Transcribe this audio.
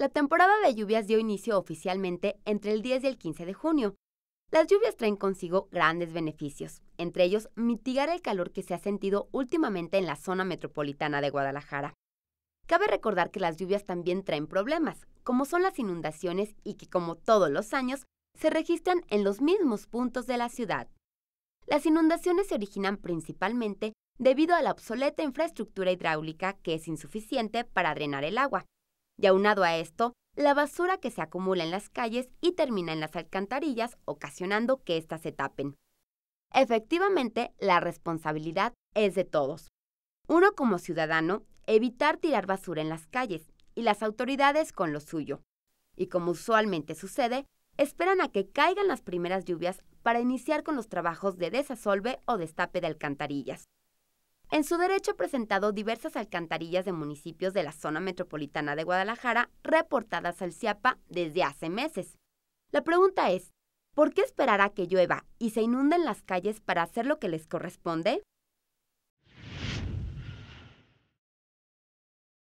La temporada de lluvias dio inicio oficialmente entre el 10 y el 15 de junio. Las lluvias traen consigo grandes beneficios, entre ellos mitigar el calor que se ha sentido últimamente en la zona metropolitana de Guadalajara. Cabe recordar que las lluvias también traen problemas, como son las inundaciones y que como todos los años, se registran en los mismos puntos de la ciudad. Las inundaciones se originan principalmente debido a la obsoleta infraestructura hidráulica que es insuficiente para drenar el agua, y aunado a esto, la basura que se acumula en las calles y termina en las alcantarillas, ocasionando que éstas se tapen. Efectivamente, la responsabilidad es de todos. Uno como ciudadano, evitar tirar basura en las calles y las autoridades con lo suyo. Y como usualmente sucede, esperan a que caigan las primeras lluvias para iniciar con los trabajos de desasolve o destape de alcantarillas. En su derecho ha presentado diversas alcantarillas de municipios de la zona metropolitana de Guadalajara reportadas al CIAPA desde hace meses. La pregunta es, ¿por qué esperará que llueva y se inunden las calles para hacer lo que les corresponde?